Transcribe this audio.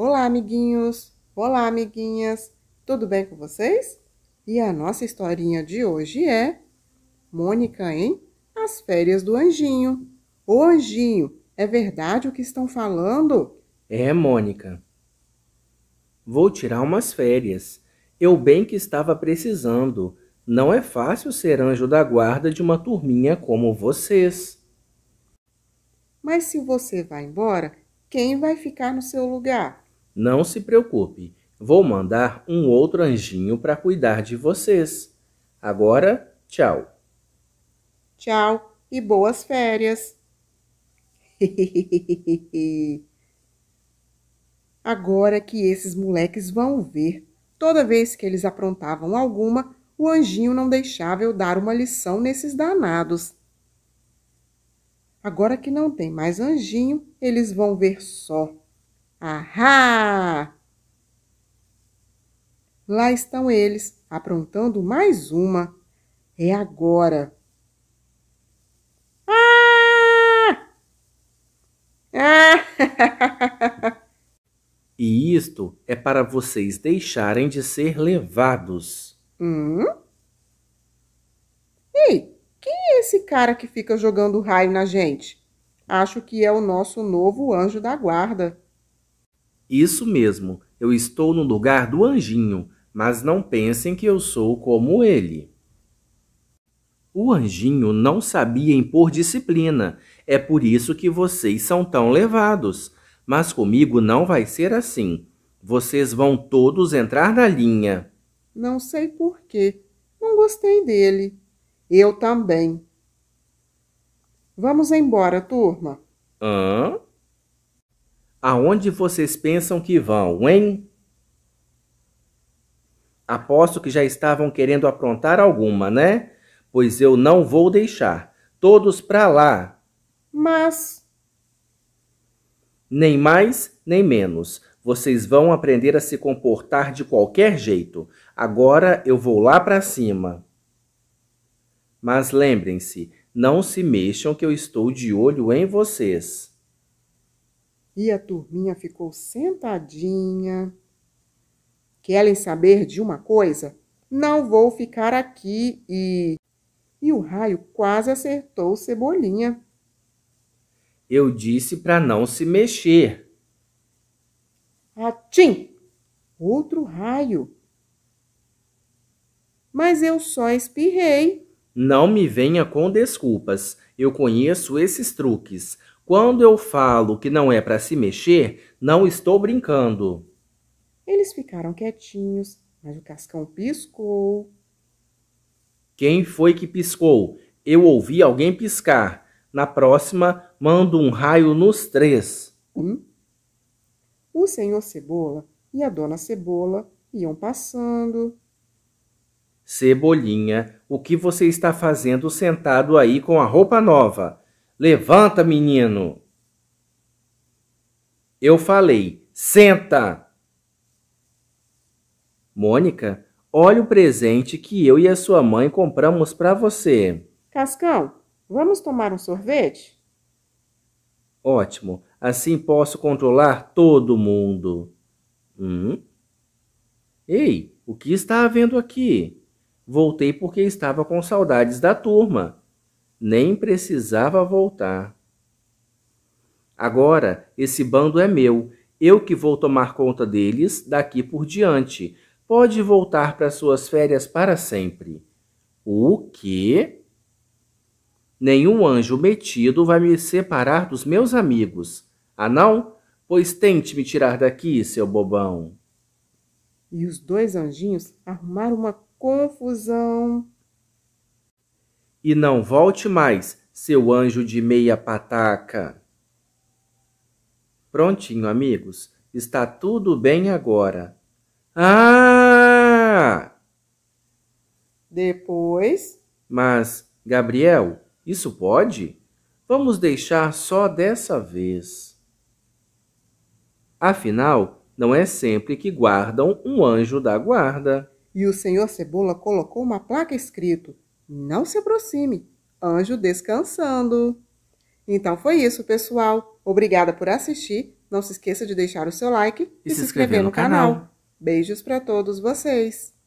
Olá, amiguinhos! Olá, amiguinhas! Tudo bem com vocês? E a nossa historinha de hoje é Mônica em As Férias do Anjinho. Ô Anjinho, é verdade o que estão falando? É, Mônica. Vou tirar umas férias. Eu bem que estava precisando. Não é fácil ser anjo da guarda de uma turminha como vocês. Mas se você vai embora, quem vai ficar no seu lugar? Não se preocupe, vou mandar um outro anjinho para cuidar de vocês. Agora, tchau. Tchau e boas férias. Agora que esses moleques vão ver, toda vez que eles aprontavam alguma, o anjinho não deixava eu dar uma lição nesses danados. Agora que não tem mais anjinho, eles vão ver só. Ahá! Lá estão eles, aprontando mais uma. É agora. Ah! Ah! e isto é para vocês deixarem de ser levados. Hum? Ei, quem é esse cara que fica jogando raio na gente? Acho que é o nosso novo anjo da guarda. Isso mesmo, eu estou no lugar do anjinho, mas não pensem que eu sou como ele. O anjinho não sabia impor disciplina, é por isso que vocês são tão levados. Mas comigo não vai ser assim. Vocês vão todos entrar na linha. Não sei porquê. Não gostei dele. Eu também. Vamos embora, turma. Hã? Aonde vocês pensam que vão, hein? Aposto que já estavam querendo aprontar alguma, né? Pois eu não vou deixar. Todos para lá. Mas. Nem mais, nem menos. Vocês vão aprender a se comportar de qualquer jeito. Agora eu vou lá para cima. Mas lembrem-se, não se mexam que eu estou de olho em vocês. E a turminha ficou sentadinha. Querem saber de uma coisa? Não vou ficar aqui e. E o raio quase acertou Cebolinha. Eu disse para não se mexer. Atim! Outro raio. Mas eu só espirrei. Não me venha com desculpas. Eu conheço esses truques. Quando eu falo que não é para se mexer, não estou brincando. Eles ficaram quietinhos, mas o Cascão piscou. Quem foi que piscou? Eu ouvi alguém piscar. Na próxima, mando um raio nos três. Hum? O senhor Cebola e a dona Cebola iam passando. Cebolinha, o que você está fazendo sentado aí com a roupa nova? Levanta, menino. Eu falei: Senta. Mônica, olha o presente que eu e a sua mãe compramos para você. Cascão, vamos tomar um sorvete? Ótimo. Assim posso controlar todo mundo. Hum? Ei, o que está havendo aqui? Voltei porque estava com saudades da turma nem precisava voltar. Agora, esse bando é meu, eu que vou tomar conta deles daqui por diante. Pode voltar para suas férias para sempre. O quê? Nenhum anjo metido vai me separar dos meus amigos. Ah, não? Pois tente me tirar daqui, seu bobão. E os dois anjinhos arrumaram uma confusão e não volte mais, seu anjo de meia pataca. Prontinho, amigos, está tudo bem agora. Ah! Depois. Mas, Gabriel, isso pode? Vamos deixar só dessa vez. Afinal, não é sempre que guardam um anjo da guarda. E o senhor Cebola colocou uma placa escrito não se aproxime, anjo descansando. Então foi isso, pessoal. Obrigada por assistir. Não se esqueça de deixar o seu like e, e se, se inscrever, inscrever no, no canal. canal. Beijos para todos vocês.